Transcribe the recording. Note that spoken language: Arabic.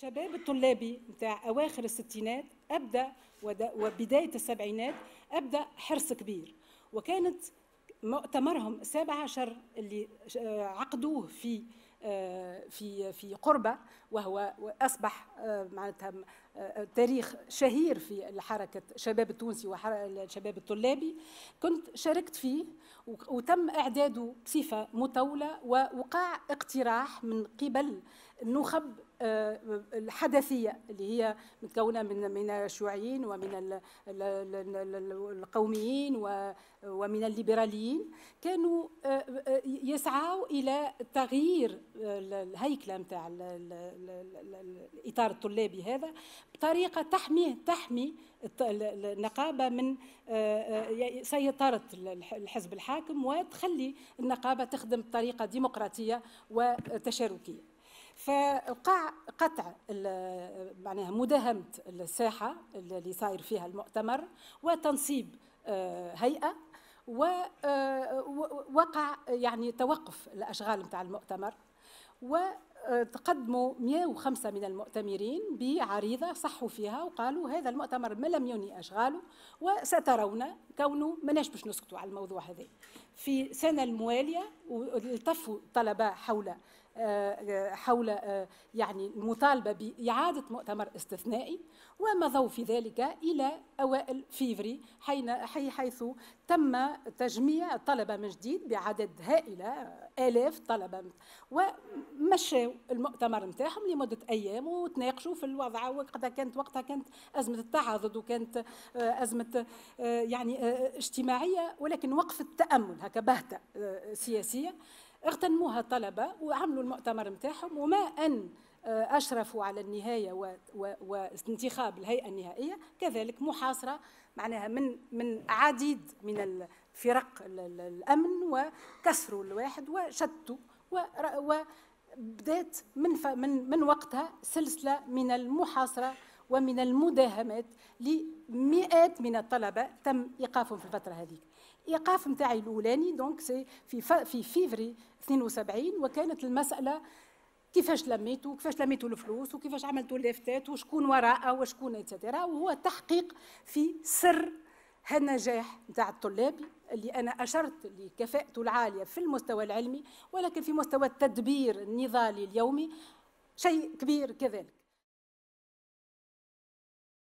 شباب الطلابي نتاع اواخر الستينات ابدا وبدايه السبعينات ابدا حرص كبير وكانت مؤتمرهم السابع عشر اللي آه، عقدوه في آه، في في قربة وهو أصبح آه، معناتها تاريخ شهير في حركة شباب التونسي وشباب الطلابي كنت شاركت فيه وتم إعداده بصفة مطولة ووقع اقتراح من قبل النخب الحدثيه اللي هي متكونه من من الشيوعيين ومن القوميين ومن الليبراليين كانوا يسعوا الى تغيير الهيكله نتاع الاطار الطلابي هذا بطريقه تحمي تحمي النقابه من سيطره الحزب الحاكم وتخلي النقابه تخدم بطريقه ديمقراطيه وتشاركيه فوقع قطع معناها مداهمه الساحه اللي صاير فيها المؤتمر وتنصيب آه، هيئه ووقع آه، يعني توقف الاشغال نتاع المؤتمر وتقدموا آه، 105 من المؤتمرين بعريضه صحوا فيها وقالوا هذا المؤتمر ما لم يني اشغاله وسترون كونه ماناش باش نسكتوا على الموضوع هذا في سنه المواليه والتفوا طلبة حول آه، آه، حول آه، يعني المطالبة بإعادة مؤتمر استثنائي ومضوا في ذلك إلى أوائل فيفري حيث تم تجميع الطلبة من جديد بعدد هائلة آلاف طلبة ومشوا المؤتمر نتاعهم لمدة أيام وتناقشوا في الوضع وقتها كانت وقتها كانت أزمة التعاضد وكانت أزمة يعني اجتماعية ولكن وقف التأمل هكا بهتة سياسية اغتنموها الطلبه وعملوا المؤتمر نتاعهم وما ان آه، اشرفوا على النهايه وانتخاب الهيئه النهائيه كذلك محاصره معناها من من عديد من فرق الامن وكسروا الواحد وشتوا وبدات من من من وقتها سلسله من المحاصره ومن المداهمات لمئات من الطلبه تم ايقافهم في الفتره هذيك الايقاف نتاعي الاولاني دونك سي في في فيفري 72 وكانت المساله كيفاش لميتوا كيفاش لميتوا الفلوس وكيفاش عملتوا الليفتات وشكون وراءه وشكون اتسترا وهو تحقيق في سر هالنجاح نتاع الطلاب اللي انا اشرت لكفاءته العاليه في المستوى العلمي ولكن في مستوى التدبير النضالي اليومي شيء كبير كذلك